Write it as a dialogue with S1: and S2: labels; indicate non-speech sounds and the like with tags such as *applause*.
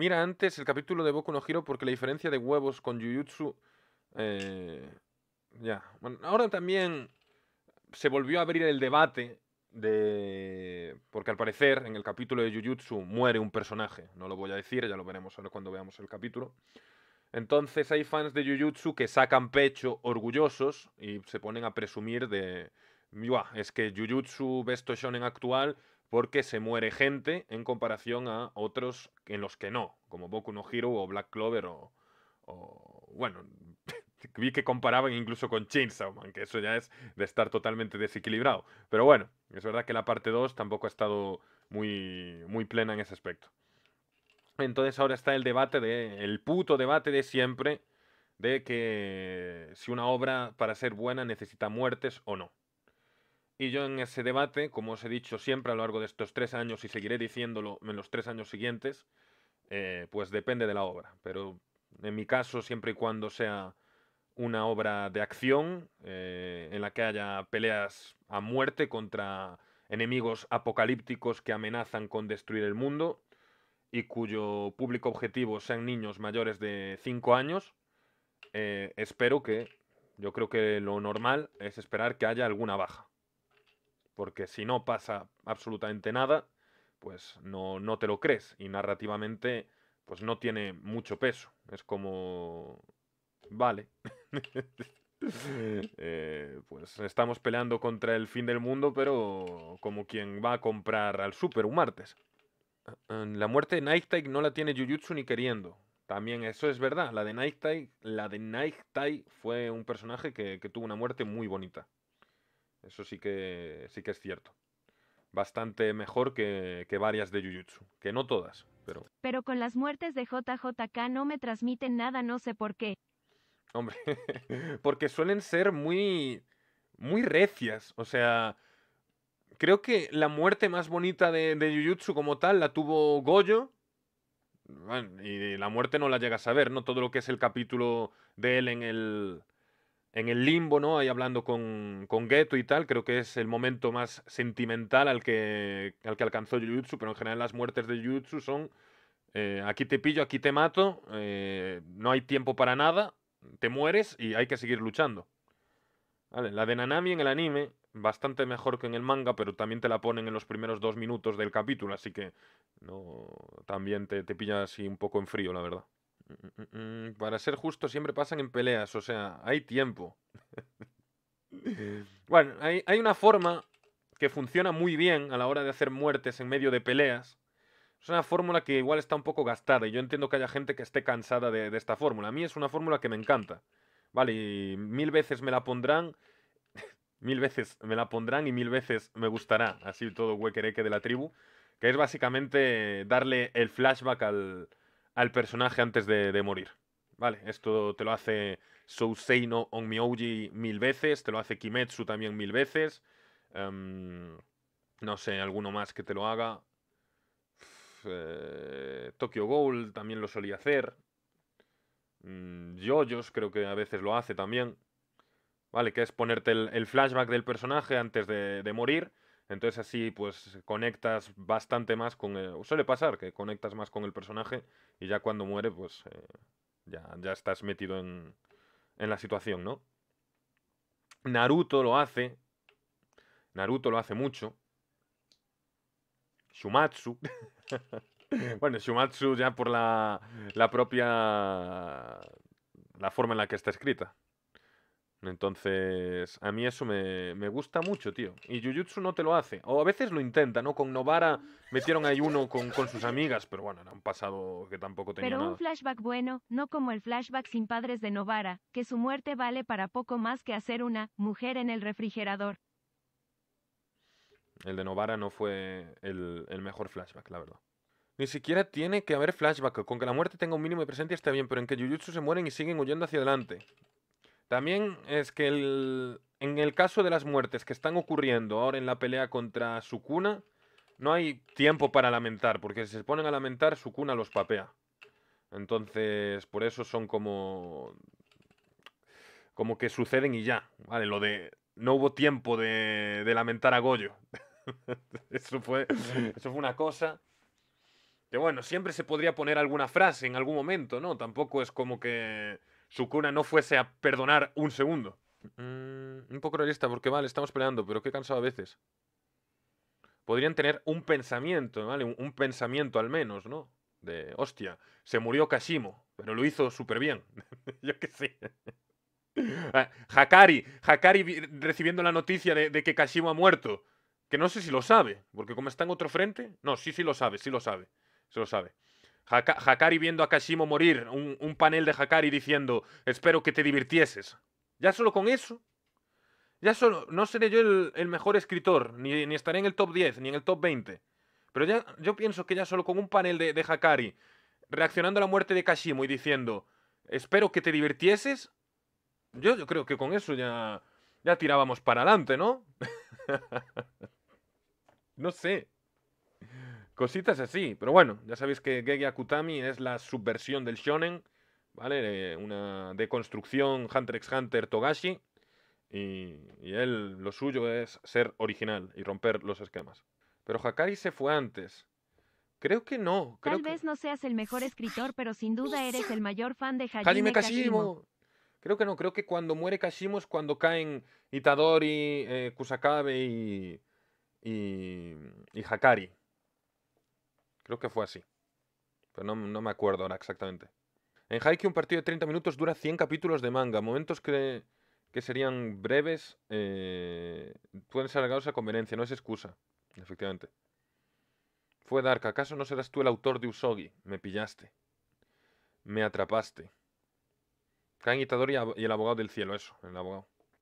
S1: Mira antes el capítulo de Boku no giro porque la diferencia de huevos con Jujutsu... Eh, ya, ahora también se volvió a abrir el debate de... Porque al parecer en el capítulo de Jujutsu muere un personaje. No lo voy a decir, ya lo veremos solo cuando veamos el capítulo. Entonces hay fans de Jujutsu que sacan pecho orgullosos y se ponen a presumir de... Buah, es que Jujutsu Besto Shonen actual porque se muere gente en comparación a otros en los que no, como Boku no Hero o Black Clover o... bueno, *laughs* vi que comparaban incluso con Chainsaw Man, que eso ya es de estar totalmente desequilibrado. Pero bueno, es verdad que la parte 2 tampoco ha estado muy, muy plena en ese aspecto. Entonces ahora está el debate de el puto debate de siempre de que si una obra para ser buena necesita muertes o no. Y yo en ese debate, como os he dicho siempre a lo largo de estos tres años y seguiré diciéndolo en los tres años siguientes, eh, pues depende de la obra. Pero en mi caso, siempre y cuando sea una obra de acción eh, en la que haya peleas a muerte contra enemigos apocalípticos que amenazan con destruir el mundo y cuyo público objetivo sean niños mayores de 5 años, eh, espero que, yo creo que lo normal es esperar que haya alguna baja porque si no pasa absolutamente nada, pues no, no te lo crees y narrativamente pues no tiene mucho peso. Es como... Vale. *laughs* Eh, pues estamos peleando contra el fin del mundo, pero como quien va a comprar al super un martes. La muerte de Nighttai no la tiene Jujutsu ni queriendo. También eso es verdad. La de Nighttai, la de fue un personaje que tuvo una muerte muy bonita. Eso sí que, sí que es cierto. Bastante mejor que, varias de Jujutsu. Que no todas, pero... Pero con las muertes de JJK no me transmiten nada, no sé por qué. Hombre, *laughs* porque suelen ser muy... Muy recias. O sea, creo que la muerte más bonita de, de Jujutsu como tal la tuvo Goyo. y la muerte no la llegas a ver, ¿no? Todo lo que es el capítulo de él en el, en el limbo, ¿no? Ahí hablando con, con Geto y tal, creo que es el momento más sentimental al que, que alcanzó Jujutsu, pero en general las muertes de Jujutsu son eh, aquí te pillo, aquí te mato, eh, no hay tiempo para nada, te mueres y hay que seguir luchando. la de Nanami en el anime, bastante mejor que en el manga, pero también te la ponen en los primeros dos minutos del capítulo, así que no, también te, te pilla así un poco en frío, la verdad. Mm, mm, mm, Para ser justo, siempre pasan en peleas, o sea, hay tiempo. *laughs* bueno, hay, una forma que funciona muy bien a la hora de hacer muertes en medio de peleas. Es una fórmula que igual está un poco gastada y yo entiendo que haya gente que esté cansada de, de esta fórmula. A mí es una fórmula que me encanta. Vale, y mil veces me la pondrán, *laughs* mil veces me la pondrán y mil veces me gustará. Así todo huequereque de la tribu. Que es básicamente darle el flashback al, al personaje antes de, morir. Vale, esto te lo hace Sousei no Onmyoji mil veces, te lo hace Kimetsu también mil veces. Em, no sé, alguno más que te lo haga. Eh, Tokyo gold también lo solía hacer. yo mm, yo creo que a veces lo hace también. ¿Vale? Que es ponerte el, flashback del personaje antes de, morir. Entonces así pues conectas bastante más con... El... Eh, suele pasar que conectas más con el personaje y ya cuando muere pues eh, ya, ya estás metido en, en la situación, ¿no? Naruto lo hace. Naruto lo hace mucho. Shumatsu. *laughs* bueno, Shumatsu ya por la, la propia... la forma en la que está escrita. Entonces, a mí eso me, gusta mucho, tío. Y Jujutsu no te lo hace. O a veces lo intenta, ¿no? Con Novara metieron ahí uno con, sus amigas, pero bueno, era un pasado que tampoco tenía. Pero un flashback bueno, no como el flashback sin padres de Novara, que su muerte vale para poco más que hacer una mujer en el refrigerador. El de Novara no fue el, el mejor flashback, la verdad. Ni siquiera tiene que haber flashback. Con que la muerte tenga un mínimo de presencia está bien, pero en que Jujutsu se mueren y siguen huyendo hacia adelante. También es que en el caso de las muertes que están ocurriendo ahora en la pelea contra Sukuna, no hay tiempo para lamentar, porque si se ponen a lamentar, Sukuna los papea. Entonces, por eso son como. como que suceden y ya. Vale, lo de. No hubo tiempo de, de lamentar a Goyo. *laughs* eso, fue, eso fue una cosa. Que bueno, siempre se podría poner alguna frase en algún momento, ¿no? Tampoco es como que su cuna no fuese a perdonar un segundo. Mm, un poco realista, porque vale, estamos peleando, pero qué cansado a veces. Podrían tener un pensamiento, ¿vale? Un, pensamiento al menos, ¿no? De, hostia, se murió Kashimo, pero lo hizo súper bien. *laughs* Yo qué sé. *laughs* Ah, Hakari, Hakari recibiendo la noticia de, de que Kashimo ha muerto. Que no sé si lo sabe, porque como está en otro frente. No, sí, sí lo sabe, sí lo sabe. Se lo sabe. Hakari viendo a Kashimo morir, un, panel de Hakari diciendo, espero que te divirtieses. Ya solo con eso, ya solo, no seré yo el, mejor escritor, ni, estaré en el top 10, ni en el top 20. Pero ya, yo pienso que ya solo con un panel de, Hakari reaccionando a la muerte de Kashimo y diciendo, espero que te divirtieses, yo, yo creo que con eso ya, ya tirábamos para adelante, ¿no? *laughs* no sé. Cositas así, pero bueno, ya sabéis que Gege Akutami es la subversión del shonen, ¿vale? Eh, una deconstrucción Hunter x Hunter Togashi. Y, él, lo suyo es ser original y romper los esquemas. Pero Hakari se fue antes. Creo que no. Creo Tal que... vez no seas el mejor escritor, pero sin duda eres el mayor fan de Hajime, Kashimo. Creo que no, creo que cuando muere Kashimo es cuando caen Itadori, eh, Kusakabe y, y, y Hakari. Creo que fue así. Pero no, me acuerdo ahora exactamente. En Haikyuu un partido de 30 minutos dura 100 capítulos de manga. Momentos que, serían breves eh, pueden ser alargados a conveniencia. No es excusa, efectivamente. Fue Dark. ¿Acaso no serás tú el autor de Usogi? Me pillaste. Me atrapaste. Kain y el abogado del cielo, eso, el abogado.